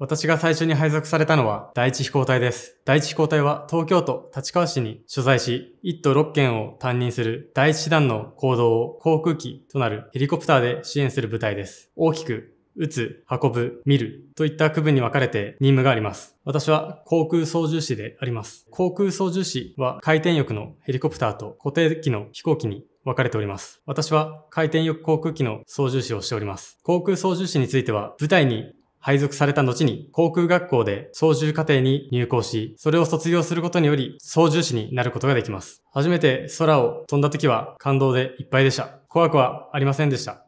私が最初に配属されたのは第一飛行隊です。第一飛行隊は東京都立川市に所在し、1都6県を担任する第一師団の行動を航空機となるヘリコプターで支援する部隊です。大きく撃つ、運ぶ、見るといった区分に分かれて任務があります。私は航空操縦士であります。航空操縦士は回転翼のヘリコプターと固定機の飛行機に分かれております。私は回転翼航空機の操縦士をしております。航空操縦士については、部隊に配属された後に航空学校で操縦課程に入校し、それを卒業することにより操縦士になることができます。初めて空を飛んだ時は感動でいっぱいでした。怖くはありませんでした。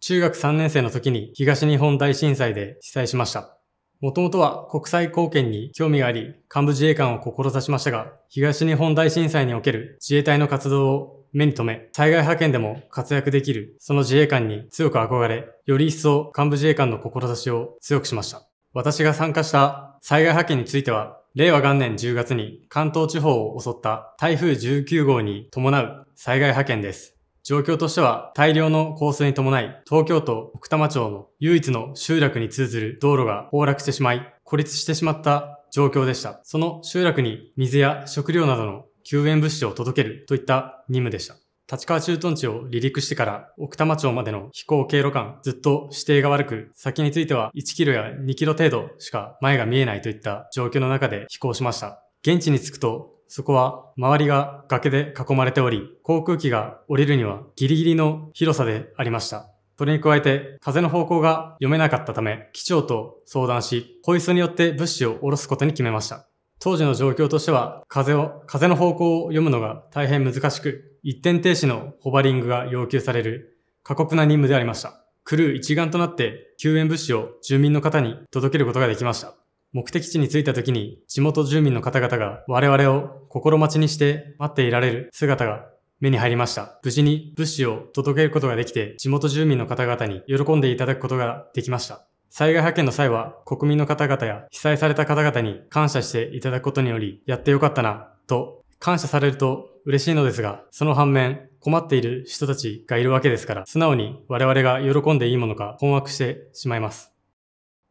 中学3年生の時に東日本大震災で被災しました。もともとは国際貢献に興味があり、幹部自衛官を志しましたが、東日本大震災における自衛隊の活動を目に留め、災害派遣でも活躍できる、その自衛官に強く憧れ、より一層幹部自衛官の志を強くしました。私が参加した災害派遣については、令和元年10月に関東地方を襲った台風19号に伴う災害派遣です。状況としては大量の降水に伴い、東京都奥多摩町の唯一の集落に通ずる道路が崩落してしまい、孤立してしまった状況でした。その集落に水や食料などの救援物資を届けるといった任務でした。立川駐屯地を離陸してから奥多摩町までの飛行経路間、ずっと指定が悪く、先については1キロや2キロ程度しか前が見えないといった状況の中で飛行しました。現地に着くと、そこは周りが崖で囲まれており、航空機が降りるにはギリギリの広さでありました。それに加えて、風の方向が読めなかったため、機長と相談し、ホイスによって物資を降ろすことに決めました。当時の状況としては、風を、風の方向を読むのが大変難しく、一点停止のホバリングが要求される過酷な任務でありました。クルー一丸となって救援物資を住民の方に届けることができました。目的地に着いた時に地元住民の方々が我々を心待ちにして待っていられる姿が目に入りました。無事に物資を届けることができて地元住民の方々に喜んでいただくことができました。災害派遣の際は国民の方々や被災された方々に感謝していただくことによりやってよかったなと感謝されると嬉しいのですが、その反面困っている人たちがいるわけですから素直に我々が喜んでいいものか困惑してしまいます。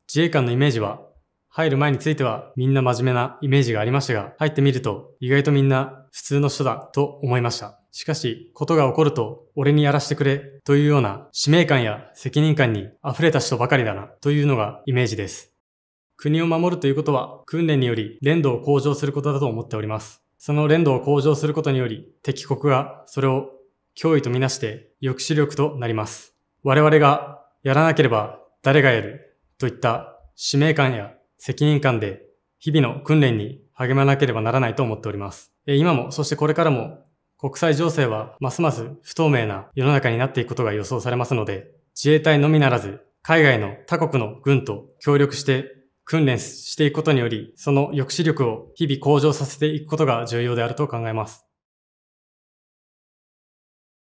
自衛官のイメージは入る前についてはみんな真面目なイメージがありましたが入ってみると意外とみんな普通の人だと思いました。しかし、ことが起こると、俺にやらしてくれ、というような使命感や責任感に溢れた人ばかりだな、というのがイメージです。国を守るということは、訓練により連度を向上することだと思っております。その連度を向上することにより、敵国がそれを脅威とみなして抑止力となります。我々がやらなければ誰がやるといった使命感や責任感で日々の訓練に励まなければならないと思っております。今も、そしてこれからも国際情勢はますます不透明な世の中になっていくことが予想されますので、自衛隊のみならず、海外の他国の軍と協力して訓練していくことにより、その抑止力を日々向上させていくことが重要であると考えます。